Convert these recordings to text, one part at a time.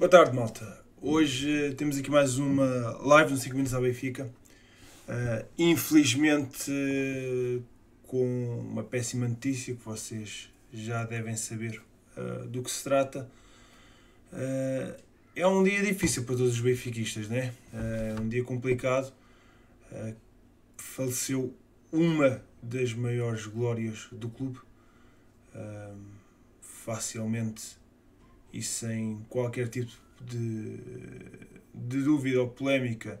Boa tarde, malta. Hoje temos aqui mais uma live no 5 Minutos à Benfica. Uh, infelizmente, com uma péssima notícia que vocês já devem saber uh, do que se trata. Eh, é um dia difícil para todos os benfiquistas, né? É um dia complicado. faleceu uma das maiores glórias do clube. facilmente e sem qualquer tipo de, de dúvida ou polémica,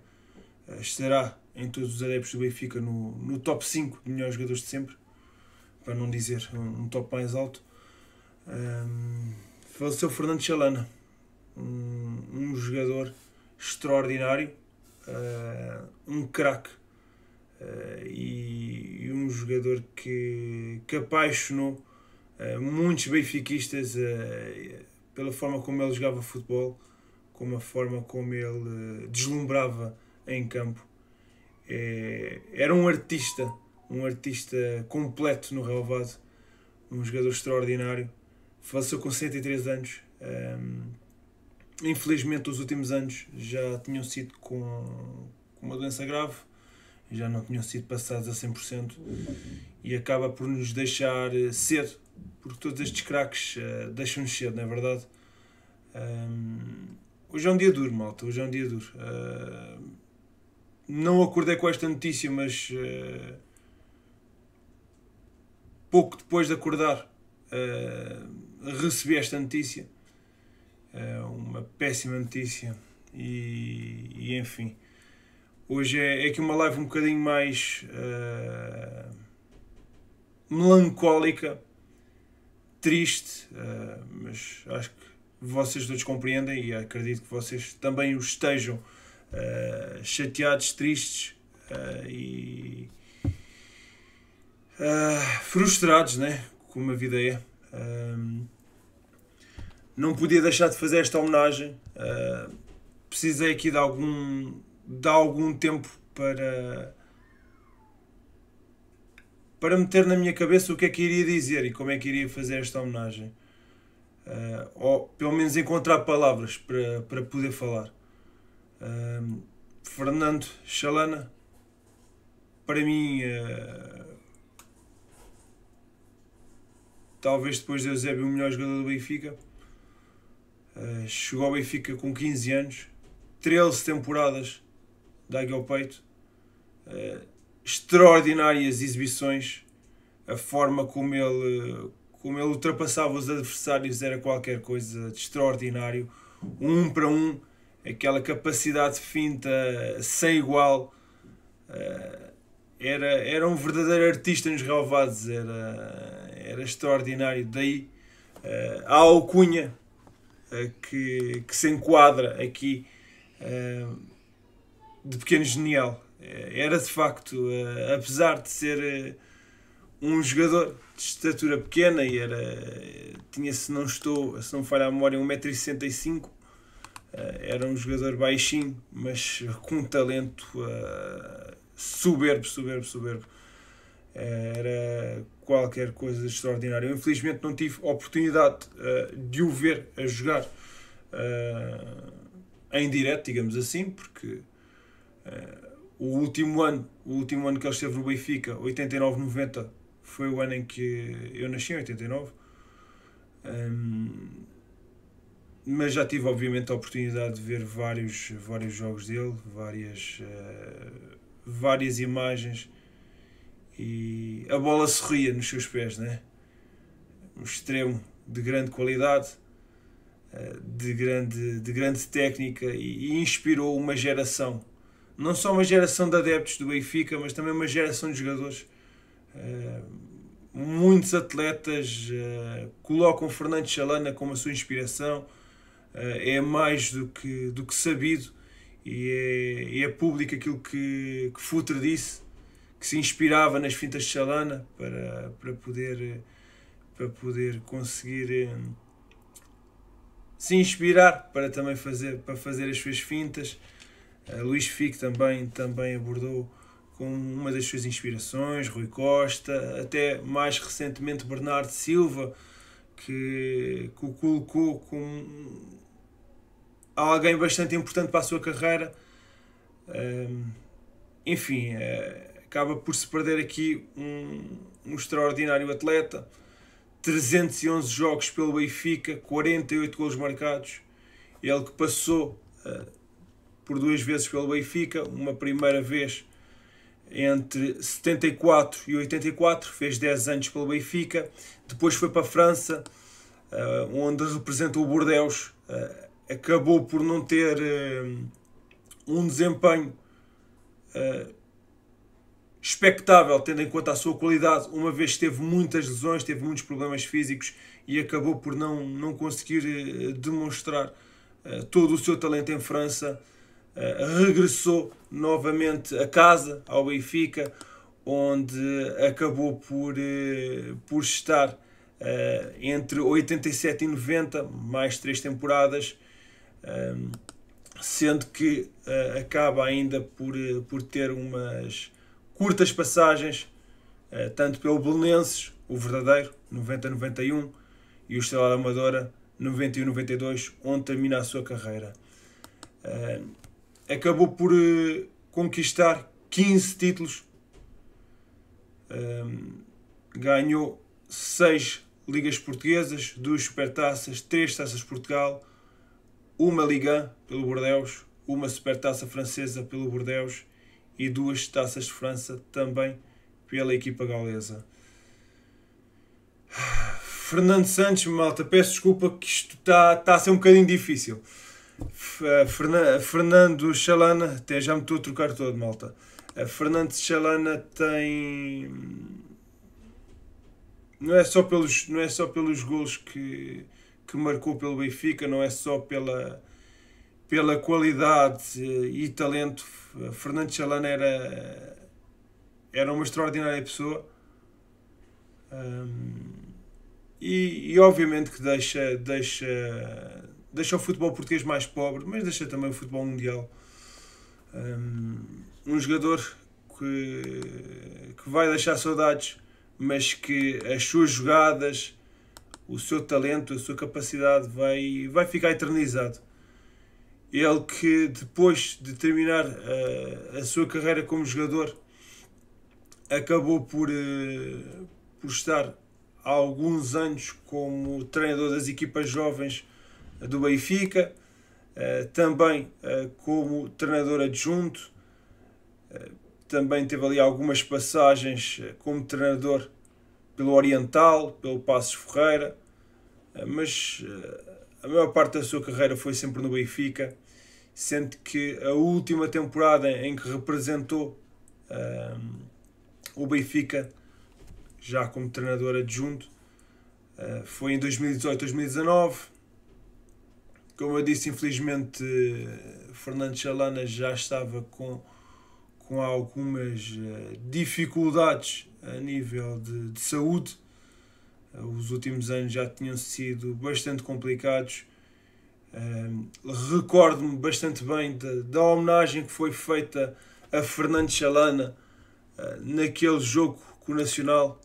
eh, estará em todos os adeptos do Benfica no, no top 5 de melhores jogadores de sempre, para não dizer um, um top mais alto. Um, ehm, faleceu Fernando Chalana, um, um jogador extraordinário, uh, um craque uh, e, e, um jogador que, que apaixonou uh, muitos benfiquistas pela forma como ele jogava futebol, como a forma como ele eh, deslumbrava em campo. É, era um artista, um artista completo no relevado, um jogador extraordinário. Faleceu com 103 anos. Um, infelizmente, os últimos anos já tinham sido com, com uma doença grave, já não tinham sido passados a 100% e acaba por nos deixar eh, cedo porque todos estes craques uh, deixam-nos cedo, não é verdade? hoje é um dia duro, malta, hoje é um dia duro. Uh, não acordei com esta notícia, mas uh, pouco depois de acordar eh, recebi esta notícia. uma péssima notícia. E, e enfim. Hoje é, é, aqui uma live um bocadinho mais melancólica triste, uh, mas acho que vocês todos compreendem e acredito que vocês também os estejam uh, chateados, tristes eh, e frustrados, né? Como a vida é. Ehm, não podia deixar de fazer esta homenagem. precisei aqui de algum, de algum tempo para para meter na minha cabeça o que é que iria dizer e como é que iria fazer esta homenagem. Uh, ou pelo menos encontrar palavras para, para poder falar. Uh, Fernando Chalana, para mim, uh, talvez depois de Eusébio, o melhor jogador do Benfica. chegou ao Benfica com 15 anos, 13 temporadas, dá ao peito. Uh, extraordinárias exibições, a forma como ele, como ele ultrapassava os adversários era qualquer coisa de extraordinário. Um para um, aquela capacidade de finta sem igual. Eh, era, era um verdadeiro artista nos relvados, era, era extraordinário. Daí eh, a alcunha eh, que, que se enquadra aqui de pequeno genial. Eh, era de facto, eh, apesar de ser eh, um jogador de estatura pequena e era tinha se não estou se não falha a memória 1,65m era um jogador baixinho mas com talento uh, soberbo soberbo soberbo era qualquer coisa extraordinária eu, infelizmente não tive oportunidade uh, de o ver a jogar uh, em direto digamos assim porque o último ano, o último ano que ele esteve no Benfica, 89-90, foi o ano em que eu nasci, em 89. Um, mas já tive obviamente a oportunidade de ver vários, vários jogos dele, várias, uh, várias imagens e a bola sorria nos seus pés, né? Um extremo de grande qualidade, uh, de grande, de grande técnica e, e inspirou uma geração não só uma geração de adeptos do Benfica, mas também uma geração de jogadores. Eh, muitos atletas eh, colocam Fernando Chalana como a sua inspiração. Eh, é mais do que, do que sabido e é, é público aquilo que, que Futre disse, que se inspirava nas fintas de Chalana para, para, poder, para poder conseguir se inspirar para também fazer, para fazer as suas fintas. Eh, Luís Fico também, também abordou como uma das suas inspirações, Rui Costa, até mais recentemente Bernardo Silva, que, que o colocou como alguém bastante importante para a sua carreira. Ehm, enfim, uh, acaba por se perder aqui um, um extraordinário atleta. 311 jogos pelo Benfica, 48 golos marcados. Ele que passou uh, por duas vezes pelo Benfica, uma primeira vez entre 74 e 84, fez 10 anos pelo Benfica, depois foi para a França, eh, onde representou o Bordeaux, eh, acabou por não ter eh, um desempenho expectável, tendo em conta a sua qualidade, uma vez que teve muitas lesões, teve muitos problemas físicos e acabou por não, não conseguir demonstrar todo o seu talento em França. Eh, regressou novamente a casa, ao Benfica, onde acabou por, eh, por estar eh, entre 87 e 90, mais três temporadas, ehm, sendo que acaba ainda por, por ter umas curtas passagens, tanto pelo Belenenses, o verdadeiro, 90-91, e o Estrela Amadora, 91-92, onde termina a sua carreira. Ehm, acabou por uh, conquistar 15 títulos, um, ganhou 6 ligas portuguesas, 2 supertaças, 3 taças de Portugal, uma Liga pelo Bordeus, uma supertaça francesa pelo Bordeus e duas taças de França também pela equipa gaulesa. Ah, Fernando Santos, malta, peço desculpa que isto está tá a ser um bocadinho difícil. Eh, Fernan, Fernando Chalana, até já me estou a trocar todo, malta. Eh, Fernando Chalana tem. Hum, não é só pelos, não é só pelos golos que, que marcou pelo Benfica, não é só pela, pela qualidade eh, e talento. Fernando Chalana era, era uma extraordinária pessoa. Um, e, e, obviamente que deixa, deixa, deixa o futebol português mais pobre, mas deixa também o futebol mundial. Um, jogador que, que vai deixar saudades, mas que as suas jogadas, o seu talento, a sua capacidade vai, vai ficar eternizado. Ele que depois de terminar a, uh, a sua carreira como jogador acabou por, uh, por estar há alguns anos como treinador das equipas jovens do Benfica, eh, também eh, como treinador adjunto, eh, também teve ali algumas passagens como treinador pelo Oriental, pelo Passos Ferreira, mas a maior parte da sua carreira foi sempre no Benfica, sendo que a última temporada em que representou um, o Benfica, já como treinador adjunto, foi em 2018-2019 como eu disse, infelizmente, eh, Fernando Chalana já estava com, com algumas eh, dificuldades a nível de, de saúde. Eh, os últimos anos já tinham sido bastante complicados. Recordo-me bastante bem da homenagem que foi feita a Fernando Chalana naquele jogo com o Nacional,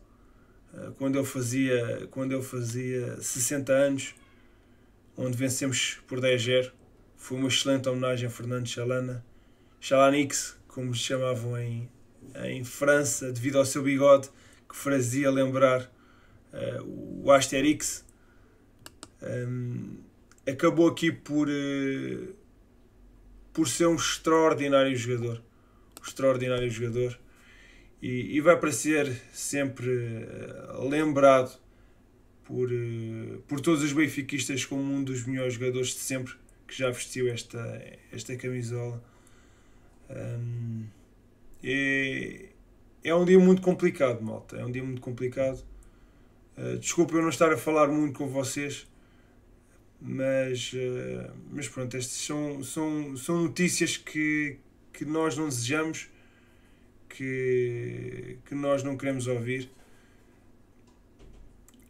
quando ele fazia, quando ele fazia 60 anos onde vencemos por 10-0. Foi uma excelente homenagem a Fernando Chalana. Chalanix, como lhe chamavam em, em França, devido ao seu bigode, que fazia lembrar uh, o Asterix. Um, acabou aqui por, uh, por ser um extraordinário jogador. Um extraordinário jogador. E, e vai para ser sempre uh, lembrado por, eh, por todos os benfiquistas como um dos melhores jogadores de sempre que já vestiu esta, esta camisola. Um, é, é um dia muito complicado, malta. É um dia muito complicado. Uh, desculpa eu não estar a falar muito com vocês, mas, uh, mas pronto, estas são, são, são notícias que, que nós não desejamos, que, que nós não queremos ouvir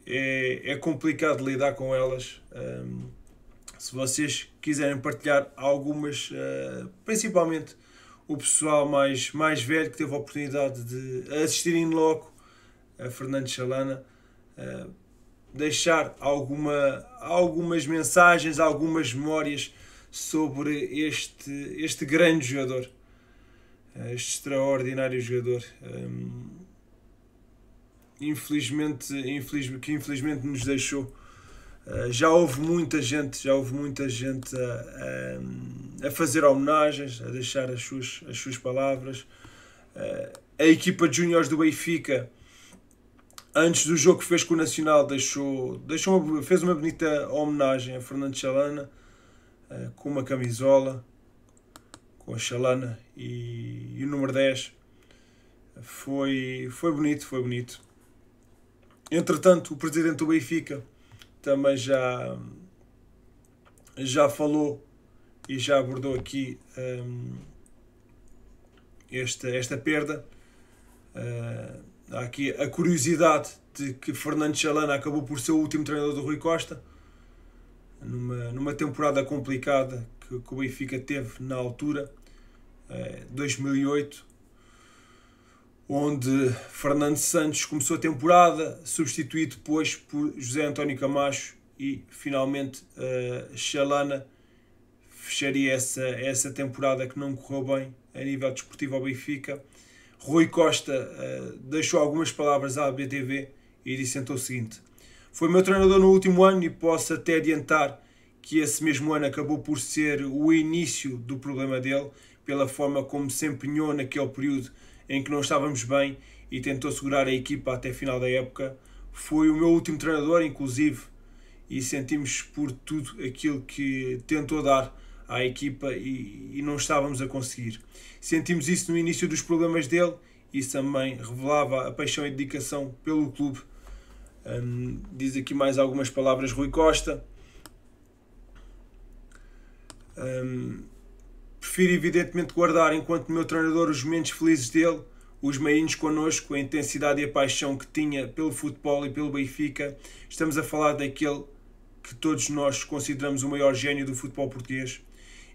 é, é complicado lidar com elas. Um, se vocês quiserem partilhar algumas, uh, principalmente o pessoal mais, mais velho que teve a oportunidade de assistir em loco a Fernando Chalana, uh, deixar alguma, algumas mensagens, algumas memórias sobre este, este grande jogador, ah, este extraordinário jogador. Um, infelizmente, infeliz, que infelizmente nos deixou. Uh, já houve muita gente, já houve muita gente a, a, a fazer homenagens, a deixar as suas, as suas palavras. Uh, a equipa de juniores do Benfica, antes do jogo que fez com o Nacional, deixou, deixou uma, fez uma bonita homenagem a Fernando Chalana, uh, eh, com uma camisola, com a Chalana e, e o número 10. Foi, foi bonito, foi bonito. Entretanto, o presidente do Benfica também já, já falou e já abordou aqui um, esta, esta perda. Uh, há aqui a curiosidade de que Fernando Chalana acabou por ser o último treinador do Rui Costa, numa, numa temporada complicada que, que o Benfica teve na altura, uh, hum, 2008 onde Fernando Santos começou a temporada, substituído depois por José António Camacho e finalmente uh, Xalana fecharia essa, essa temporada que não correu bem a nível desportivo ao Benfica. Rui Costa uh, deixou algumas palavras à BTV e disse então o seguinte: Foi meu treinador no último ano e posso até adiantar que esse mesmo ano acabou por ser o início do problema dele, pela forma como se empenhou naquele período em que não estávamos bem e tentou segurar a equipa até a final da época. Foi o meu último treinador, inclusive, e sentimos por tudo aquilo que tentou dar à equipa e, e não estávamos a conseguir. Sentimos isso no início dos problemas dele, isso também revelava a paixão e dedicação pelo clube. Um, diz aqui mais algumas palavras Rui Costa. Um, Prefiro evidentemente guardar enquanto meu treinador os momentos felizes dele, os meiinhos connosco, a intensidade e a paixão que tinha pelo futebol e pelo Benfica. Estamos a falar daquele que todos nós consideramos o maior gênio do futebol português.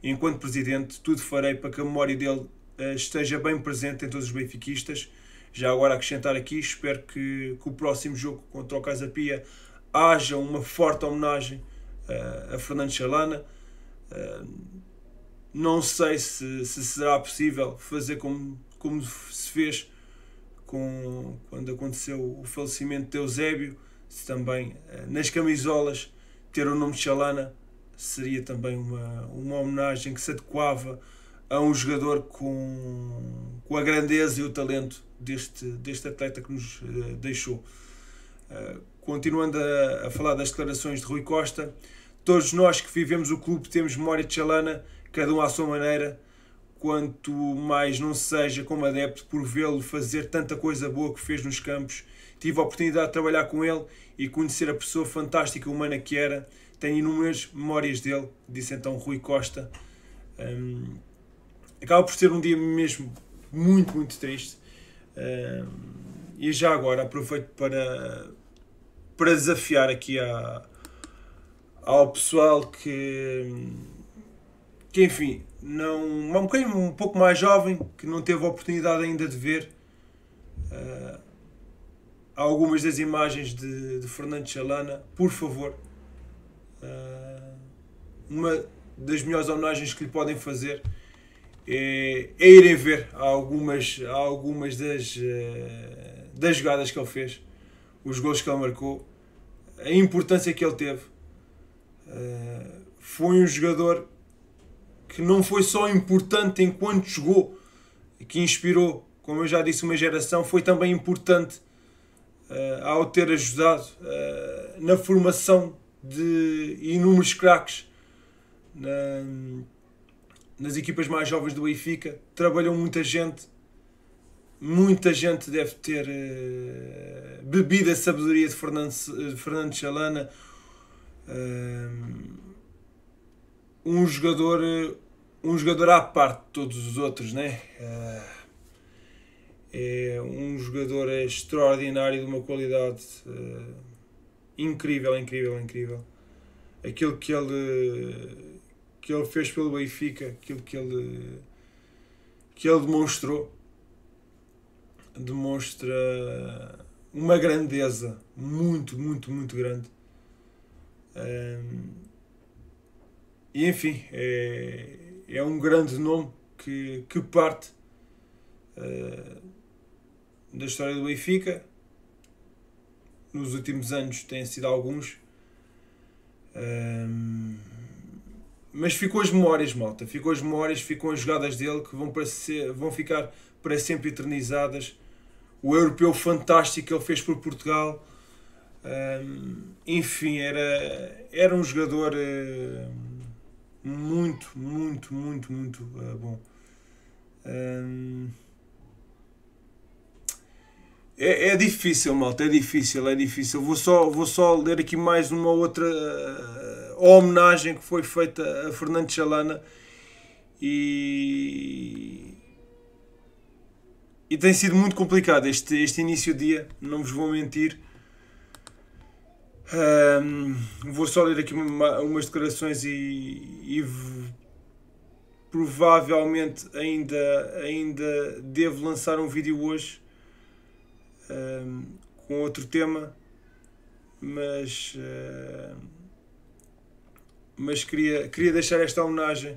Enquanto presidente, tudo farei para que a memória dele eh, esteja bem presente em todos os benfiquistas. Já agora acrescentar aqui, espero que, que o próximo jogo contra o Casa Pia haja uma forte homenagem uh, a Fernando Chalana. Uh, não sei se, se será possível fazer como, como se fez com, quando aconteceu o falecimento de Eusébio, se também eh, nas camisolas ter o nome de Chalana seria também uma, uma homenagem que se adequava a um jogador com, com a grandeza e o talento deste, deste atleta que nos uh, deixou. Uh, continuando a, a, falar das declarações de Rui Costa, todos nós que vivemos o clube temos memória de Chalana cada um à sua maneira, quanto mais não seja como adepto por vê-lo fazer tanta coisa boa que fez nos campos. Tive a oportunidade de trabalhar com ele e conhecer a pessoa fantástica e humana que era. Tenho inúmeras memórias dele, disse então Rui Costa. Um, acaba por ser um dia mesmo muito, muito triste. Um, e já agora aproveito para, para desafiar aqui a, ao pessoal que hum, que enfim, não, um, bocadinho, um pouco mais jovem, que não teve a oportunidade ainda de ver uh, algumas das imagens de, de Fernando Chalana, por favor. Uh, uma das melhores homenagens que lhe podem fazer é, é irem ver algumas, algumas das, uh, das jogadas que ele fez, os gols que ele marcou, a importância que ele teve. foi um jogador que não foi só importante enquanto jogou, que inspirou, como eu já disse, uma geração, foi também importante uh, ao ter ajudado uh, na formação de inúmeros craques na, nas equipas mais jovens do Benfica. Trabalhou muita gente, muita gente deve ter uh, bebido a sabedoria de Fernando, de Fernando Chalana. Uh, um jogador um jogador à parte de todos os outros, né? Ah, é um jogador extraordinário de uma qualidade ah, incrível, incrível, incrível. Aquilo que ele que ele fez pelo Benfica, aquilo que ele que ele demonstrou demonstra uma grandeza muito, muito, muito grande. Um, ah, e enfim, é, é um grande nome que, que parte uh, da história do Benfica. Nos últimos anos têm sido alguns. Um, ehm, mas ficou as memórias, malta. Ficou as memórias, ficam as jogadas dele que vão, para ser, vão ficar para sempre eternizadas. O europeu fantástico que ele fez por Portugal. Um, ehm, enfim, era, era um jogador. Uh, muito, muito, muito, muito uh, bom. Um... Ehm, é, é, difícil, malta, é difícil, é difícil. Vou só, vou só ler aqui mais uma outra uh, homenagem que foi feita a Fernando Chalana e. E tem sido muito complicado este, este início de dia, não vos vou mentir. Um, vou só ler aqui uma, umas declarações e, e provavelmente ainda, ainda devo lançar um vídeo hoje um, com outro tema, mas, uh, mas queria, queria deixar esta homenagem,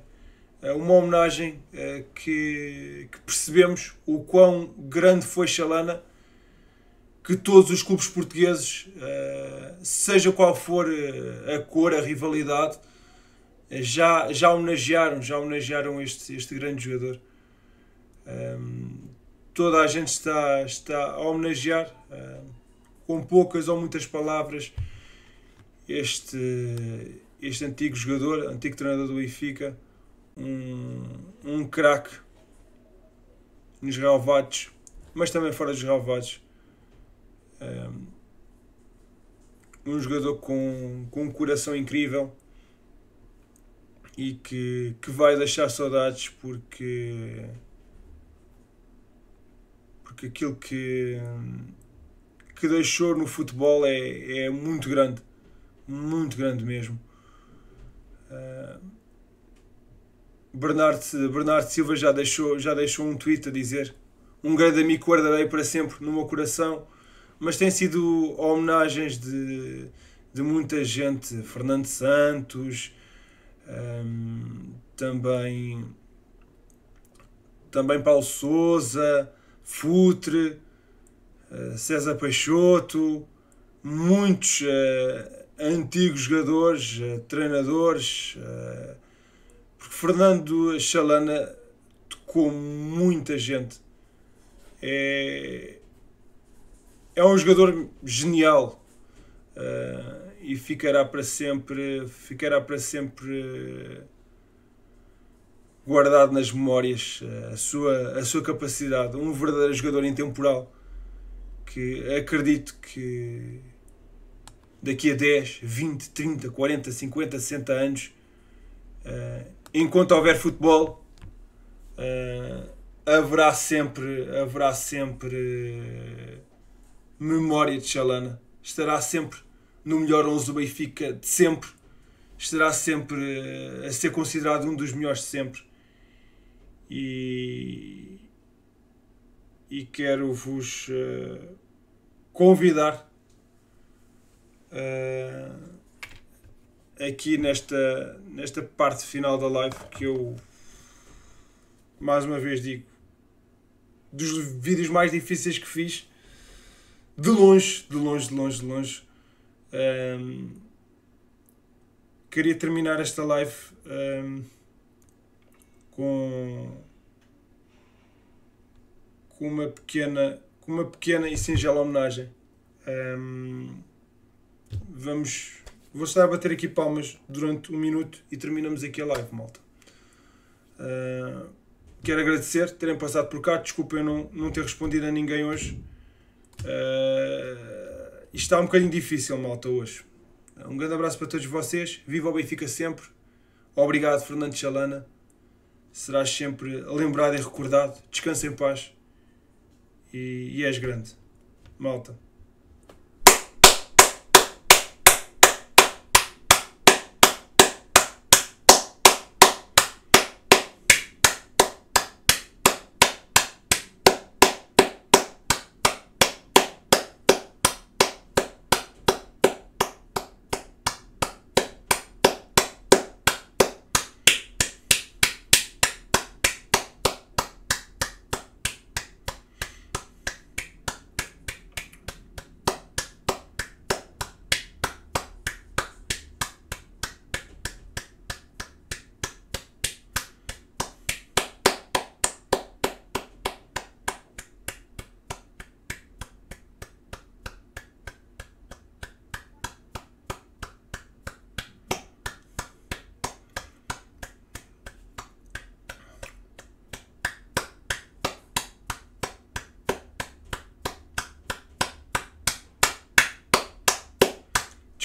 eh, uma homenagem uh, que, que percebemos o quão grande foi Xalana que todos os clubes portugueses, eh, seja qual for eh, a cor, a rivalidade, eh, já, já homenagearam, já homenagearam este, este grande jogador. Ehm, toda a gente está, está a homenagear, ehm, com poucas ou muitas palavras, este, este antigo jogador, antigo treinador do Benfica, um, um craque nos galvados, mas também fora dos galvados um jogador com, com um coração incrível e que, que vai deixar saudades porque porque aquilo que que deixou no futebol é, é muito grande muito grande mesmo uh, ah, Bernardo, Silva já deixou, já deixou um tweet a dizer um grande amigo guardarei para sempre no meu coração mas tem sido homenagens de, de muita gente. Fernando Santos, um, também, também Paulo Souza, Futre, uh, César Peixoto, muitos uh, antigos jogadores, uh, treinadores, porque Fernando Chalana tocou muita gente. É, é um jogador genial uh, e ficará para sempre ficará para sempre eh, guardado nas memórias eh, a sua a sua capacidade um verdadeiro jogador intemporal que acredito que daqui a 10, 20, 30, 40, 50, 60 anos uh, enquanto houver futebol uh, haverá sempre haverá sempre memória de Chalana. Estará sempre no melhor 11 do Benfica de sempre. Estará sempre eh, a ser considerado um dos melhores de sempre. E, e quero vos eh, convidar eh, aqui nesta, nesta parte final da live que eu mais uma vez digo dos vídeos mais difíceis que fiz de longe, de longe, de longe, de longe. Um, queria terminar esta live um, com, com uma pequena com uma pequena e singela homenagem. Um, vamos vou estar a bater aqui palmas durante um minuto e terminamos aqui a live, malta. Uh, quero agradecer terem passado por cá. Desculpem não, não ter respondido a ninguém hoje. Uh, isto está um bocadinho difícil, malta, hoje. Um grande abraço para todos vocês. Viva o Benfica sempre. Obrigado, Fernando Chalana. Serás sempre lembrado e recordado. Descansa em paz. E, e és grande. Malta.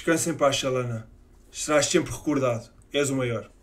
Descansa em paz, Shalana. Serás sempre recordado. És o maior.